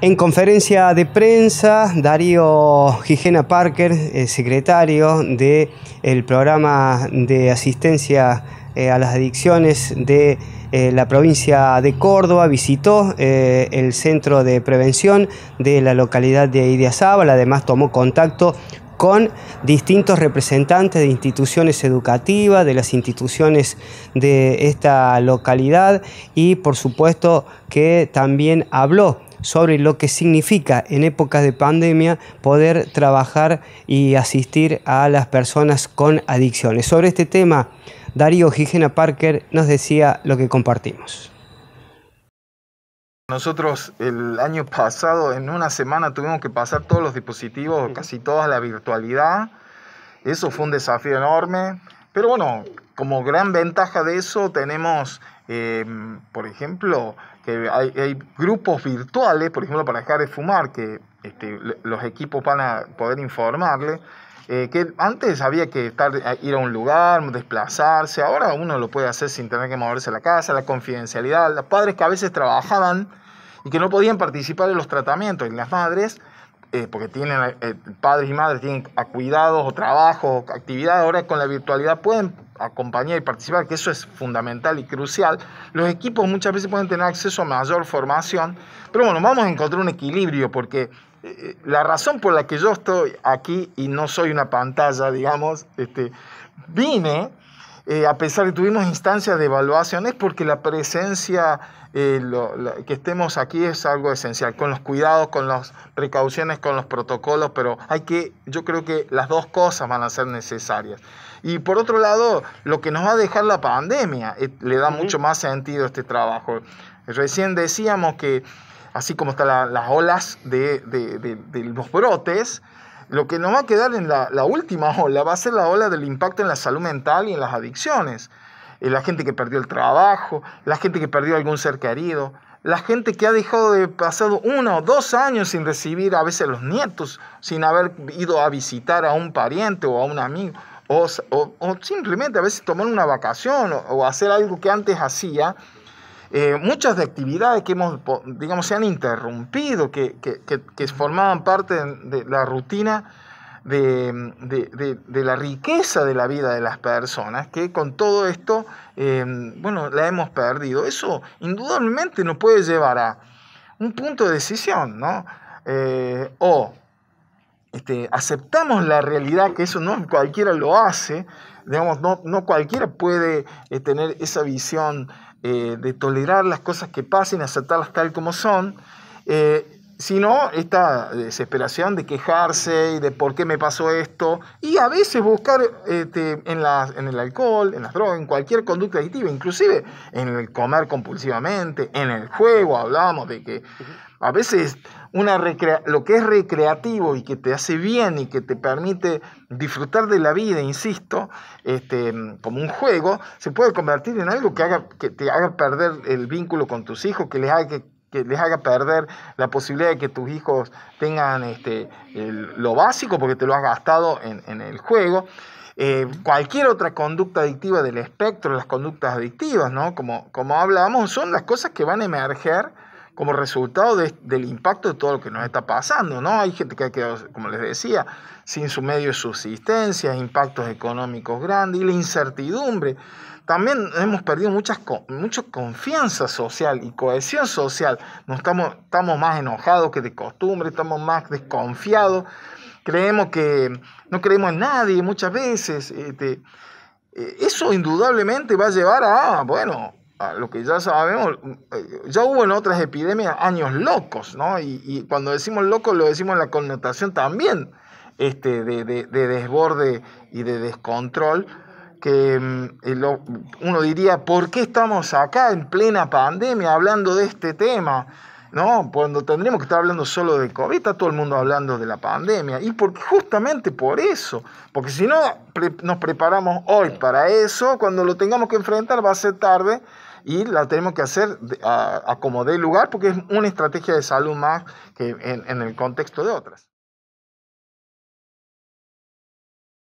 En conferencia de prensa, Darío Gijena Parker, eh, secretario del programa de asistencia eh, a las adicciones de eh, la provincia de Córdoba, visitó el centro de prevención de la localidad de Idiazábal, además tomó contacto con distintos representantes de instituciones educativas, de las instituciones de esta localidad y por supuesto que también habló sobre lo que significa en épocas de pandemia poder trabajar y asistir a las personas con adicciones. Sobre este tema, Darío Gigena Parker nos decía lo que compartimos. Nosotros el año pasado, en una semana, tuvimos que pasar todos los dispositivos, casi toda la virtualidad. Eso fue un desafío enorme. Pero bueno, como gran ventaja de eso, tenemos Em, por ejemplo, que hay, grupos virtuales, por ejemplo, para dejar de fumar, que este, los equipos van a poder informarle. Eh, que antes había que estar, ir a un lugar, desplazarse, ahora uno lo puede hacer sin tener que moverse a la casa, la confidencialidad, los padres que a veces trabajaban y que no podían participar en los tratamientos, y las madres, eh, porque tienen eh, padres y madres tienen a cuidados o trabajos, actividades, ahora con la virtualidad pueden acompañar y participar, que eso es fundamental y crucial, los equipos muchas veces pueden tener acceso a mayor formación, pero bueno, vamos a encontrar un equilibrio porque eh, eh, la razón por la que yo estoy aquí y no soy una pantalla, digamos, este, vine eh, a pesar de que tuvimos instancias de evaluación, es porque la presencia, eh, que estemos aquí es algo esencial, con los cuidados, con las precauciones, con los protocolos, pero hay que, yo creo que las dos cosas van a ser necesarias. Y por otro lado, lo que nos va a dejar la pandemia eh, le da mucho más sentido a este trabajo. Recién decíamos que, así como están las olas de los brotes, lo que nos va a quedar en la, última ola va a ser la ola del impacto en la salud mental y en las adicciones. Eh, la gente que perdió el trabajo, la gente que perdió algún ser querido, la gente que ha dejado de pasado uno o dos años sin recibir a veces los nietos, sin haber ido a visitar a un pariente o a un amigo, o, simplemente a veces tomar una vacación o hacer algo que antes hacía eh, muchas de actividades que hemos, digamos, se han interrumpido, que, formaban parte de la rutina de, la riqueza de la vida de las personas, que con todo esto, em, bueno, la hemos perdido. Eso indudablemente nos puede llevar a un punto de decisión, ¿no? Eh, o este, aceptamos la realidad, que eso no cualquiera lo hace, digamos, no, cualquiera puede eh, tener esa visión eh, de tolerar las cosas que pasen, aceptarlas tal como son, eh, sino esta desesperación de quejarse y de por qué me pasó esto, y a veces buscar este, en, en, el alcohol, en las drogas, en cualquier conducta adictiva, inclusive en el comer compulsivamente, en el juego, hablamos de que a veces una recrea lo que es recreativo y que te hace bien y que te permite disfrutar de la vida, insisto, este, como un juego, se puede convertir en algo que, haga, que te haga perder el vínculo con tus hijos, que les haga que que les haga perder la posibilidad de que tus hijos tengan este, lo básico porque te lo has gastado en, el juego. Eh, cualquier otra conducta adictiva del espectro, las conductas adictivas, ¿no? Como, como hablábamos, son las cosas que van a emerger como resultado del impacto de todo lo que nos está pasando, ¿no? Hay gente que ha quedado, como les decía, sin su medio de subsistencia, impactos económicos grandes y la incertidumbre también hemos perdido muchas, mucha confianza social y cohesión social. estamos, estamos más enojados que de costumbre, estamos más desconfiados, creemos que no creemos en nadie muchas veces. Este, eh, eso indudablemente va a llevar a, bueno, a lo que ya sabemos, eh, ya hubo en otras epidemias años locos, ¿no? Y, cuando decimos locos lo decimos en la connotación también este, de desborde y de descontrol que mm, uno diría, ¿por qué estamos acá en plena pandemia hablando de este tema? ¿No? Cuando tendríamos que estar hablando solo de COVID, está todo el mundo hablando de la pandemia. Y justamente por eso, porque si no nos preparamos hoy para eso, cuando lo tengamos que enfrentar va a ser tarde y la tenemos que hacer a, como dé lugar, porque es una estrategia de salud más que en el contexto de otras.